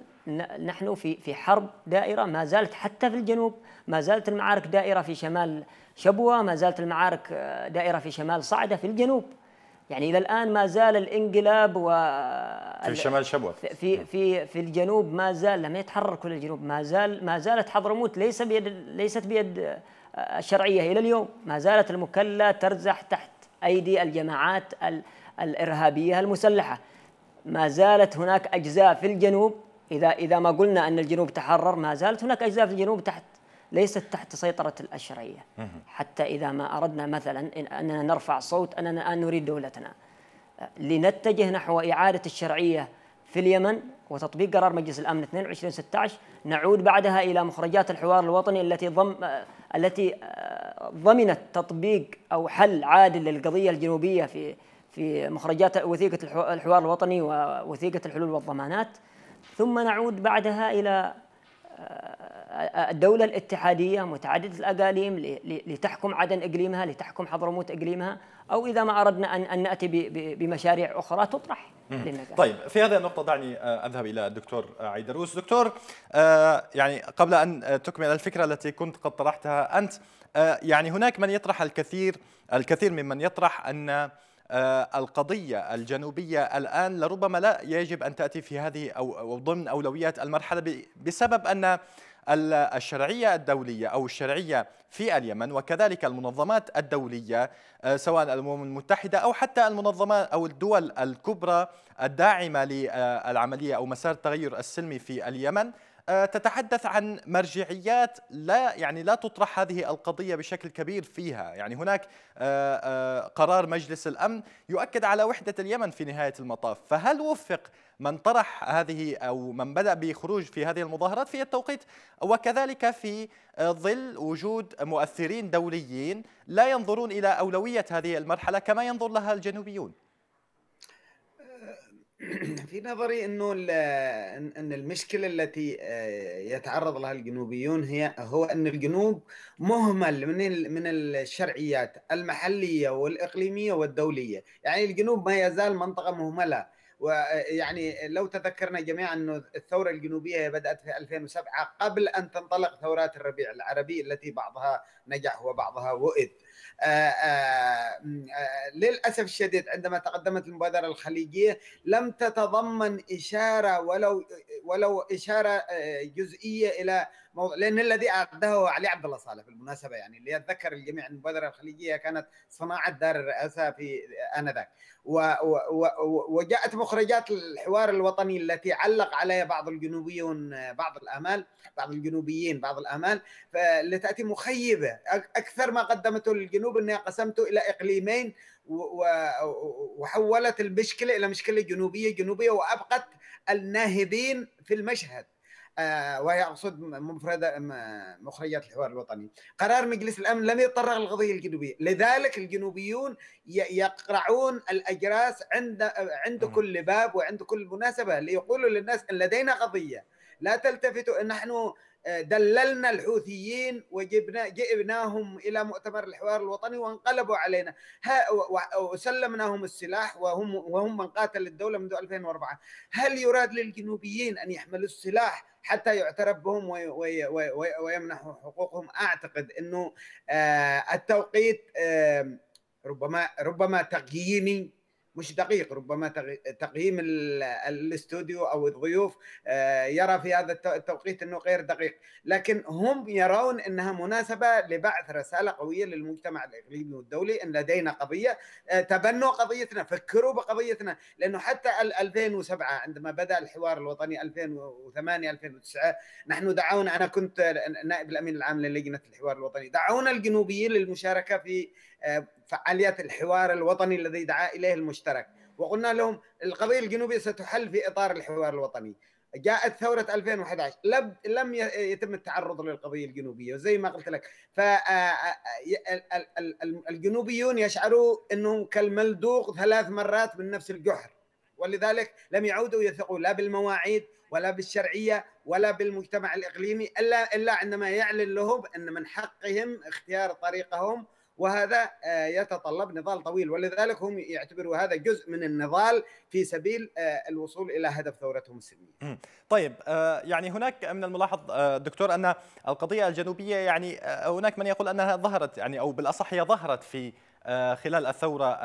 نحن في في حرب دائره ما زالت حتى في الجنوب ما زالت المعارك دائره في شمال شبوه ما زالت المعارك آه، دائره في شمال صعده في الجنوب يعني الى الان ما زال الانقلاب و آه، في شمال شبوه في في في الجنوب ما زال لم يتحرر كل الجنوب ما زال ما زالت حضرموت ليس بيد ليست بيد آه، الشرعيه الى اليوم ما زالت المكله ترزح تحت ايدي الجماعات الارهابيه المسلحه ما زالت هناك اجزاء في الجنوب إذا إذا ما قلنا أن الجنوب تحرر ما زالت هناك أجزاء في الجنوب تحت ليست تحت سيطرة الأشرية حتى إذا ما أردنا مثلا أننا نرفع صوت أننا الآن نريد دولتنا لنتجه نحو إعادة الشرعية في اليمن وتطبيق قرار مجلس الامن 22 16 نعود بعدها الى مخرجات الحوار الوطني التي ضم التي آه، ضمنت تطبيق او حل عادل للقضيه الجنوبيه في في مخرجات وثيقه الحوار الوطني ووثيقه الحلول والضمانات ثم نعود بعدها إلى آه، الدولة الاتحادية متعددة الأقاليم لتحكم عدن إقليمها لتحكم حضرموت إقليمها أو إذا ما أردنا أن نأتي بمشاريع أخرى تطرح للنجاح طيب في هذه النقطة دعني آه، أذهب إلى الدكتور آه، عيدروس دكتور يعني قبل أن تكمل الفكرة التي كنت قد طرحتها أنت يعني هناك من يطرح الكثير الكثير ممن يطرح أن آه، القضية الجنوبية الآن لربما لا يجب أن تأتي في هذه أو ضمن أولويات المرحلة بسبب أن الشرعية الدولية أو الشرعية في اليمن وكذلك المنظمات الدولية آه، سواء الأمم المتحدة أو حتى المنظمات أو الدول الكبرى الداعمة للعملية أو مسار التغير السلمي في اليمن آه، تتحدث عن مرجعيات لا يعني لا تطرح هذه القضيه بشكل كبير فيها، يعني هناك آه، آه، قرار مجلس الامن يؤكد على وحده اليمن في نهايه المطاف، فهل وفق من طرح هذه او من بدا بخروج في هذه المظاهرات في التوقيت وكذلك في ظل وجود مؤثرين دوليين لا ينظرون الى اولويه هذه المرحله كما ينظر لها الجنوبيون؟ في نظري انه ان المشكله التي آه، يتعرض لها الجنوبيون هي هو ان الجنوب مهمل من من الشرعيات المحليه والاقليميه والدوليه، يعني الجنوب ما يزال منطقه مهمله ويعني آه، لو تذكرنا جميعا انه الثوره الجنوبيه بدات في 2007 قبل ان تنطلق ثورات الربيع العربي التي بعضها نجح وبعضها وئد. آه، آه، آه، للاسف الشديد عندما تقدمت المبادره الخليجيه لم تتضمن اشاره ولو ولو اشاره جزئيه الى موضوع لان الذي اقده علي عبد الله صالح بالمناسبه يعني اللي يتذكر الجميع ان المبادره الخليجيه كانت صناعه دار الرئاسه في انذاك وجاءت مخرجات الحوار الوطني التي علق عليها بعض الجنوبيون بعض الامال بعض الجنوبيين بعض الامال لتاتي مخيبه اكثر ما قدمته للجنوب انها قسمته الى اقليمين وحولت المشكله الى مشكله جنوبيه جنوبيه وابقت الناهبين في المشهد آه، وهي اقصد مفردة مخرجات الحوار الوطني قرار مجلس الأمن لم يتطرق للقضية الجنوبية لذلك الجنوبيون يقرعون الأجراس عند, عند كل باب وعند كل مناسبة ليقولوا للناس أن لدينا قضية لا تلتفتوا نحن دللنا الحوثيين وجبنا جئناهم الى مؤتمر الحوار الوطني وانقلبوا علينا وسلمناهم السلاح وهم وهم من قاتل الدوله منذ 2004 هل يراد للجنوبيين ان يحملوا السلاح حتى يعترف بهم ويمنحوا حقوقهم اعتقد انه آه، التوقيت ربما ربما تقييمي مش دقيق ربما تقييم الاستوديو او الضيوف آه، يرى في هذا التوقيت انه غير دقيق لكن هم يرون انها مناسبه لبعث رساله قويه للمجتمع الاقليمي والدولي ان لدينا قضيه آه، تبنوا قضيتنا فكروا بقضيتنا لانه حتى 2007 عندما بدا الحوار الوطني 2008 2009 نحن دعونا انا كنت نائب الامين العام للجنه الحوار الوطني دعونا الجنوبيين للمشاركه في آه، فعاليات الحوار الوطني الذي دعا اليه المشترك وقلنا لهم القضيه الجنوبيه ستحل في اطار الحوار الوطني جاءت ثورة 2011 لم لم يتم التعرض للقضية الجنوبية وزي ما قلت لك آه، آه، الجنوبيون يشعروا أنهم كالملدوق ثلاث مرات من نفس الجحر ولذلك لم يعودوا يثقوا لا بالمواعيد ولا بالشرعية ولا بالمجتمع الإقليمي إلا إلا عندما يعلن لهم أن من حقهم اختيار طريقهم وهذا آه، يتطلب نضال طويل ولذلك هم يعتبروا هذا جزء من النضال في سبيل آه، الوصول الى هدف ثورتهم السلميه. طيب آه، يعني هناك من الملاحظ دكتور ان القضيه الجنوبيه يعني هناك من يقول انها ظهرت يعني او بالاصح هي ظهرت في خلال الثوره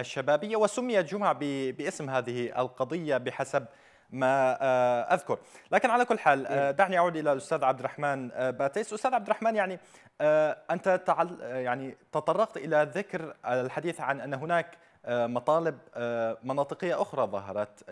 الشبابيه وسميت جمعه باسم هذه القضيه بحسب ما آه، اذكر لكن على كل حال آه، إيه. دعني اعود الى الاستاذ عبد الرحمن آه، باتيس استاذ عبد الرحمن يعني انت تعل يعني تطرقت الى ذكر الحديث عن ان هناك مطالب مناطقية أخرى ظهرت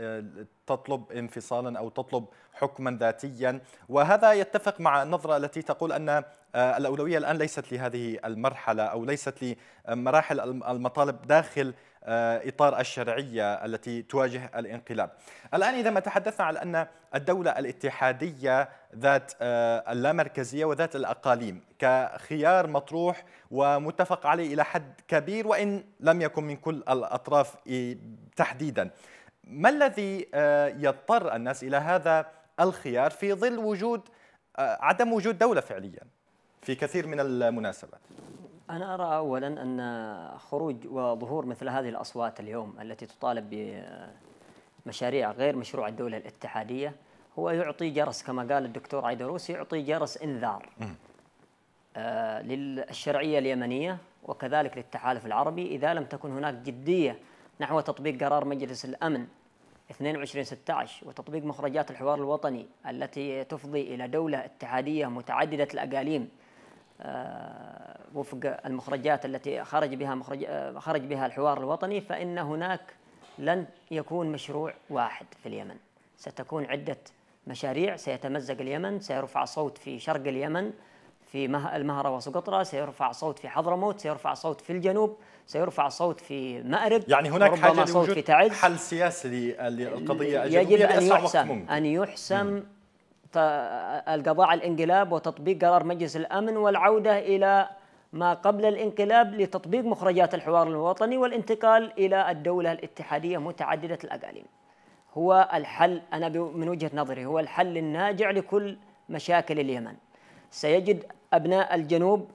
تطلب انفصالا أو تطلب حكما ذاتيا وهذا يتفق مع النظرة التي تقول أن الأولوية الآن ليست لهذه المرحلة أو ليست لمراحل المطالب داخل آه، إطار الشرعية التي تواجه الانقلاب الآن إذا ما تحدثنا على أن الدولة الاتحادية ذات آه، اللامركزية وذات الأقاليم كخيار مطروح ومتفق عليه إلى حد كبير وإن لم يكن من كل الأطراف تحديدا ما الذي آه، يضطر الناس إلى هذا الخيار في ظل وجود عدم وجود دولة فعليا في كثير من المناسبات أنا أرى أولا أن خروج وظهور مثل هذه الأصوات اليوم التي تطالب بمشاريع غير مشروع الدولة الاتحادية هو يعطي جرس كما قال الدكتور عيدروس يعطي جرس إنذار آه للشرعية اليمنية وكذلك للتحالف العربي إذا لم تكن هناك جدية نحو تطبيق قرار مجلس الأمن 22/16 وتطبيق مخرجات الحوار الوطني التي تفضي إلى دولة اتحادية متعددة الأقاليم آه، وفق المخرجات التي خرج بها مخرج آه، خرج بها الحوار الوطني فإن هناك لن يكون مشروع واحد في اليمن ستكون عدة مشاريع سيتمزق اليمن سيرفع صوت في شرق اليمن في المهرة وسقطرى سيرفع صوت في حضرموت سيرفع صوت في الجنوب سيرفع صوت في مأرب يعني هناك حاجة صوت في تعز حل سياسي للقضية يجب أن يحسم, أن يحسم القضاء على الانقلاب وتطبيق قرار مجلس الامن والعوده الى ما قبل الانقلاب لتطبيق مخرجات الحوار الوطني والانتقال الى الدوله الاتحاديه متعدده الاقاليم. هو الحل انا من وجهه نظري هو الحل الناجع لكل مشاكل اليمن. سيجد ابناء الجنوب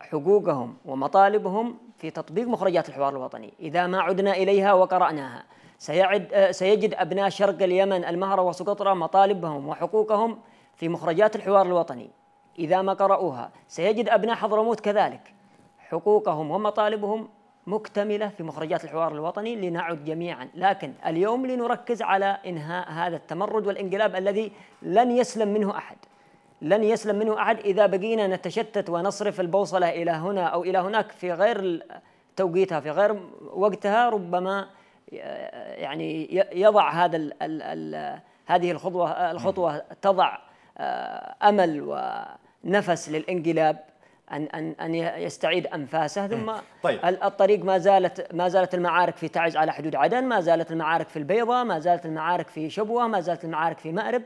حقوقهم ومطالبهم في تطبيق مخرجات الحوار الوطني اذا ما عدنا اليها وقراناها. سيعد آه، سيجد أبناء شرق اليمن المهرة وسقطرى مطالبهم وحقوقهم في مخرجات الحوار الوطني إذا ما قرأوها سيجد أبناء حضرموت كذلك حقوقهم ومطالبهم مكتملة في مخرجات الحوار الوطني لنعد جميعا لكن اليوم لنركز على إنهاء هذا التمرد والانقلاب الذي لن يسلم منه أحد لن يسلم منه أحد إذا بقينا نتشتت ونصرف البوصلة إلى هنا أو إلى هناك في غير توقيتها في غير وقتها ربما يعني يضع هذا الـ الـ الـ هذه الخطوه الخطوه تضع آه، امل ونفس للانقلاب ان ان ان يستعيد انفاسه ثم طيب. الطريق ما زالت ما زالت المعارك في تعز على حدود عدن، ما زالت المعارك في البيضاء، ما زالت المعارك في شبوه، ما زالت المعارك في مأرب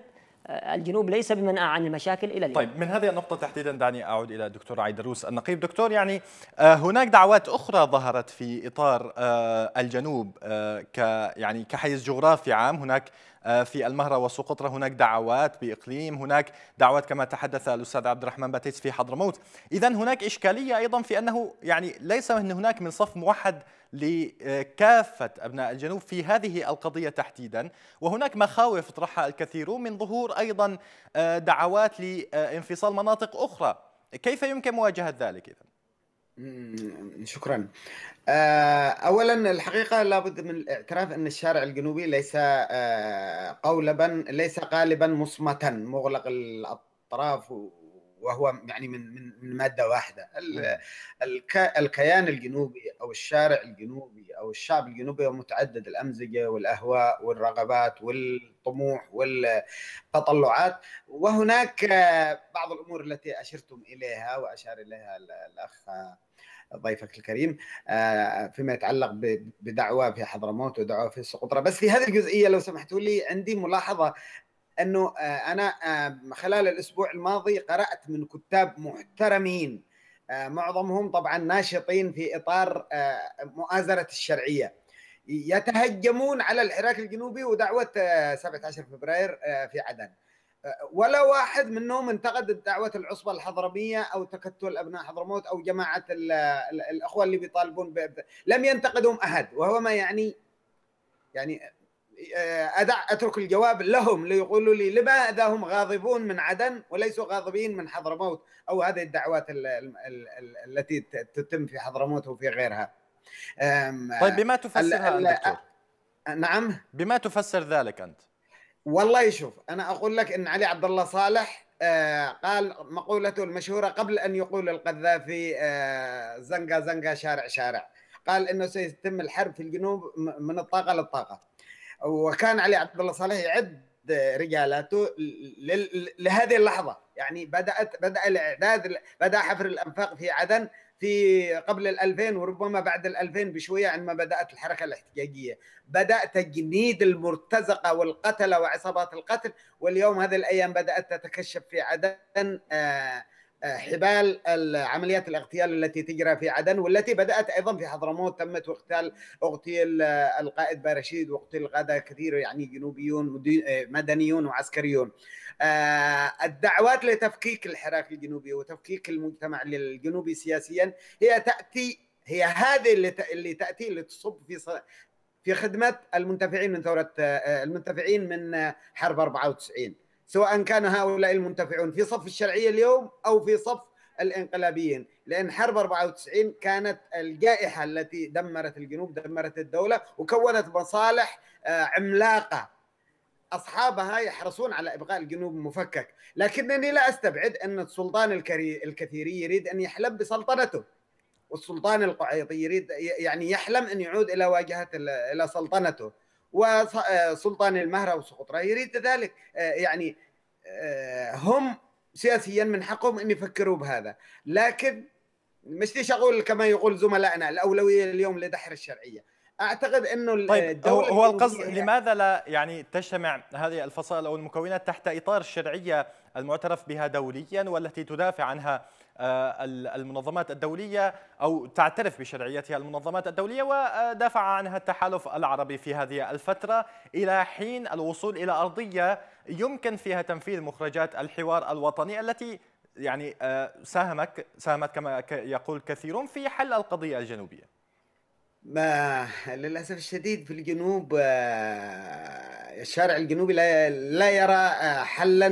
آه، الجنوب ليس بمنأى عن المشاكل إلى اليوم طيب من هذه النقطة تحديدا دعني أعود إلى الدكتور عيدروس النقيب دكتور يعني آه، هناك دعوات أخرى ظهرت في إطار آه، الجنوب ك يعني كحيز جغرافي عام هناك في المهرة وسقطرة هناك دعوات بإقليم هناك دعوات كما تحدث الأستاذ عبد الرحمن باتيس في حضرموت إذا هناك إشكالية أيضا في أنه يعني ليس هناك من صف موحد لكافة أبناء الجنوب في هذه القضية تحديدا وهناك مخاوف طرحها الكثيرون من ظهور أيضا آه، دعوات لانفصال مناطق أخرى كيف يمكن مواجهة ذلك إذن؟ شكرا آه، اولا الحقيقه لابد من الاعتراف ان الشارع الجنوبي ليس آه، قولبا ليس قالبا مصمتا مغلق الاطراف وهو يعني من من من ماده واحده نعم. الكيان الجنوبي او الشارع الجنوبي او الشعب الجنوبي هو متعدد الامزجه والاهواء والرغبات والطموح والتطلعات وهناك بعض الامور التي اشرتم اليها واشار اليها الاخ ضيفك الكريم آه، فيما يتعلق بدعوه في حضرموت ودعوه في سقطرى بس في هذه الجزئيه لو سمحتوا لي عندي ملاحظه انه آه، انا آه، خلال الاسبوع الماضي قرات من كتاب محترمين آه، معظمهم طبعا ناشطين في اطار مؤازره الشرعيه يتهجمون على الحراك الجنوبي ودعوه 17 فبراير في عدن ولا واحد منهم انتقد دعوة العصبة الحضرمية أو تكتل أبناء حضرموت أو جماعة الأخوة اللي بيطالبون ب... لم ينتقدهم أحد وهو ما يعني يعني آه، أدع أترك الجواب لهم ليقولوا لي لماذا هم غاضبون من عدن وليسوا غاضبين من حضرموت أو هذه الدعوات الـ الـ الـ التي تتم في حضرموت وفي غيرها طيب بما تفسرها أنت آه، آه، نعم بما تفسر ذلك أنت؟ والله شوف أنا أقول لك أن علي عبد الله صالح قال مقولته المشهورة قبل أن يقول القذافي زنقة زنقة شارع شارع قال أنه سيتم الحرب في الجنوب من الطاقة للطاقة وكان علي عبد الله صالح يعد رجالاته لهذه اللحظه يعني بدات بدا الاعداد بدا حفر الانفاق في عدن في قبل ال 2000 وربما بعد ال 2000 بشويه عندما بدات الحركه الاحتجاجيه بدا تجنيد المرتزقه والقتله وعصابات القتل واليوم هذه الايام بدات تتكشف في عدن آه حبال عمليات الاغتيال التي تجرى في عدن والتي بدات ايضا في حضرموت تمت واغتال اغتيل القائد بارشيد واغتيل غدا كثير يعني جنوبيون مدنيون وعسكريون آه، الدعوات لتفكيك الحراك الجنوبي وتفكيك المجتمع الجنوبي سياسيا هي تاتي هي هذه اللي تاتي لتصب في في خدمه المنتفعين من ثوره آه، المنتفعين من حرب 94 سواء كان هؤلاء المنتفعون في صف الشرعيه اليوم او في صف الانقلابيين لان حرب 94 كانت الجائحه التي دمرت الجنوب دمرت الدوله وكونت مصالح آه، عملاقه اصحابها يحرصون على ابقاء الجنوب مفكك لكنني لا استبعد ان السلطان الكثير الكثيري يريد ان يحلم بسلطنته والسلطان القعيطي يريد يعني يحلم ان يعود الى واجهه الى سلطنته وسلطان آه، المهرة وسقطرة يريد ذلك آه، يعني آه، هم سياسيا من حقهم أن يفكروا بهذا لكن مش ليش أقول كما يقول زملائنا الأولوية اليوم لدحر الشرعية اعتقد انه طيب الدولة هو القصد لماذا لا يعني تجتمع هذه الفصائل او المكونات تحت اطار الشرعيه المعترف بها دوليا والتي تدافع عنها آه، المنظمات الدولية أو تعترف بشرعيتها المنظمات الدولية ودافع عنها التحالف العربي في هذه الفترة إلى حين الوصول إلى أرضية يمكن فيها تنفيذ مخرجات الحوار الوطني التي يعني آه، ساهمت ساهمت كما يقول كثيرون في حل القضية الجنوبية ما للأسف الشديد في الجنوب آه، الشارع الجنوبي لا, يرى آه، حلا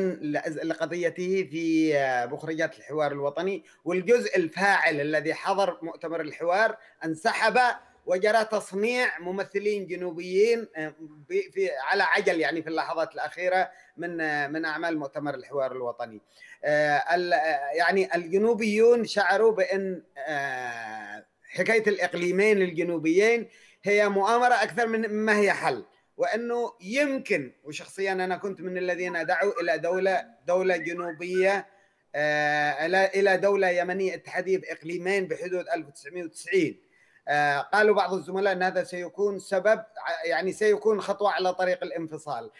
لقضيته في آه، مخرجات الحوار الوطني والجزء الفاعل الذي حضر مؤتمر الحوار انسحب وجرى تصنيع ممثلين جنوبيين في على عجل يعني في اللحظات الاخيره من من اعمال مؤتمر الحوار الوطني يعني الجنوبيون شعروا بان حكايه الاقليمين الجنوبيين هي مؤامره اكثر من ما هي حل وانه يمكن وشخصيا انا كنت من الذين دعوا الى دوله دوله جنوبيه آه، الى دوله يمنيه اتحاديه باقليمين بحدود 1990 آه، قالوا بعض الزملاء ان هذا سيكون سبب يعني سيكون خطوه على طريق الانفصال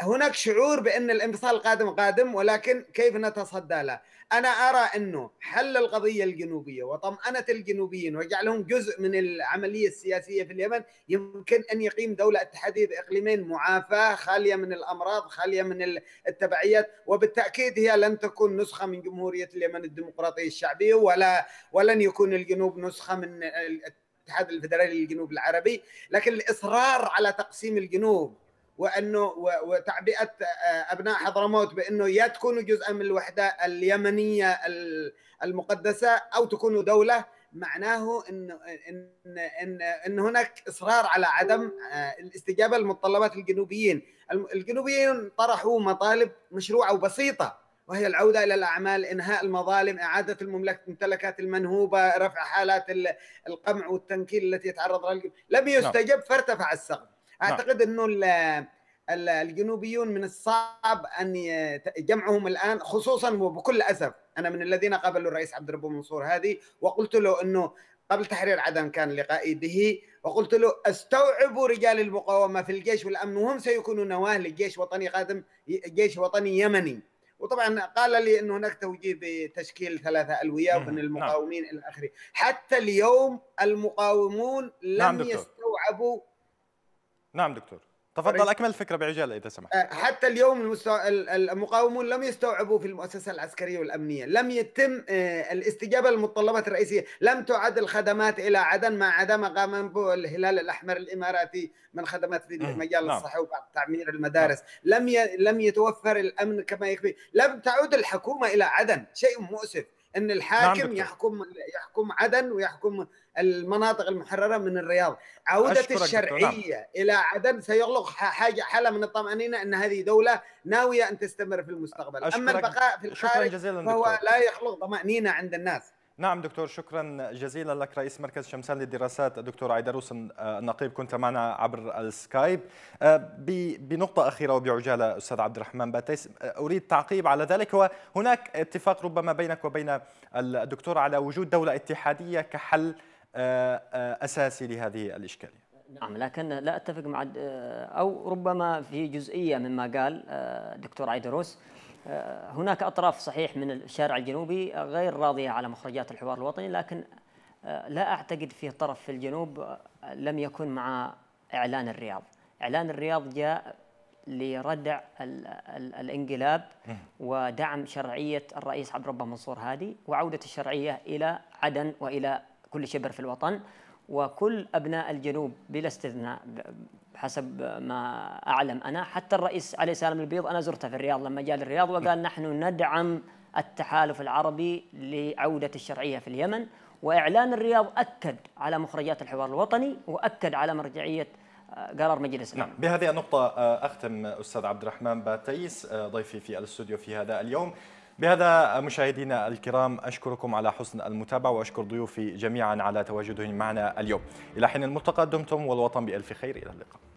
هناك شعور بان الانفصال قادم قادم ولكن كيف نتصدى له؟ انا ارى انه حل القضيه الجنوبيه وطمانه الجنوبيين وجعلهم جزء من العمليه السياسيه في اليمن يمكن ان يقيم دوله اتحاديه باقليمين معافاه خاليه من الامراض خاليه من التبعيات وبالتاكيد هي لن تكون نسخه من جمهوريه اليمن الديمقراطيه الشعبيه ولا ولن يكون الجنوب نسخه من الاتحاد الفدرالي للجنوب العربي لكن الاصرار على تقسيم الجنوب وانه وتعبئه آه، ابناء حضرموت بانه يا تكونوا جزءا من الوحده اليمنيه المقدسه او تكونوا دوله معناه ان ان ان, إن هناك اصرار على عدم آه، الاستجابه لمتطلبات الجنوبيين، الجنوبيين طرحوا مطالب مشروعه وبسيطه وهي العوده الى الاعمال، انهاء المظالم، اعاده الممتلكات المنهوبه، رفع حالات القمع والتنكيل التي يتعرض لها لم نعم. يستجب فارتفع السقف. نعم. اعتقد انه الجنوبيون من الصعب ان جمعهم الان خصوصا وبكل اسف انا من الذين قابلوا الرئيس عبد الرب منصور هذه وقلت له انه قبل تحرير عدن كان لقائي به وقلت له استوعبوا رجال المقاومه في الجيش والامن وهم سيكونوا نواه لجيش وطني قادم جيش وطني يمني وطبعا قال لي انه هناك توجيه بتشكيل ثلاثه الويه من نعم. المقاومين الى اخره حتى اليوم المقاومون نعم لم يستوعبوا نعم دكتور تفضل اكمل الفكره بعجاله اذا سمحت آه، حتى اليوم المقاومون لم يستوعبوا في المؤسسه العسكريه والامنيه، لم يتم آه، الاستجابه للمتطلبات الرئيسيه، لم تعد الخدمات الى عدن ما عدم قام به الهلال الاحمر الاماراتي من خدمات في مجال نعم. الصحه وتعمير تعمير المدارس، نعم. لم لم يتوفر الامن كما يكفي، لم تعود الحكومه الى عدن، شيء مؤسف. ان نعم، الحاكم نعم يحكم يحكم عدن ويحكم المناطق المحرره من الرياض عوده نعم. الشرعيه نعم. الى عدن سيغلق حاجه حاله من الطمانينه ان هذه دوله ناويه ان تستمر في المستقبل اما البقاء في الخارج فهو لا يخلق طمانينه عند الناس نعم دكتور شكرا جزيلا لك رئيس مركز شمسان للدراسات الدكتور عيدروس النقيب كنت معنا عبر السكايب آه، بنقطة أخيرة وبعجالة أستاذ عبد الرحمن باتيس آه، أريد تعقيب على ذلك وهناك اتفاق ربما بينك وبين الدكتور على وجود دولة اتحادية كحل آه، أساسي لهذه الإشكالية نعم لكن لا أتفق مع أو ربما في جزئية مما قال دكتور عيدروس آه، هناك أطراف صحيح من الشارع الجنوبي غير راضية على مخرجات الحوار الوطني لكن آه، لا أعتقد في طرف في الجنوب آه، لم يكن مع إعلان الرياض إعلان الرياض جاء لردع الـ الـ الانقلاب ودعم شرعية الرئيس عبد ربه منصور هادي وعودة الشرعية إلى عدن وإلى كل شبر في الوطن وكل أبناء الجنوب بلا استثناء حسب ما أعلم أنا حتى الرئيس علي سالم البيض أنا زرته في الرياض لما جاء للرياض وقال نحن ندعم التحالف العربي لعودة الشرعية في اليمن وإعلان الرياض أكد على مخرجات الحوار الوطني وأكد على مرجعية آه، قرار مجلس نعم. الامن نعم بهذه النقطه آه، اختم استاذ عبد الرحمن باتيس آه، ضيفي في الاستوديو في هذا اليوم بهذا مشاهدينا الكرام أشكركم على حسن المتابعة وأشكر ضيوفي جميعا على تواجدهم معنا اليوم إلى حين الملتقى دمتم والوطن بألف خير إلى اللقاء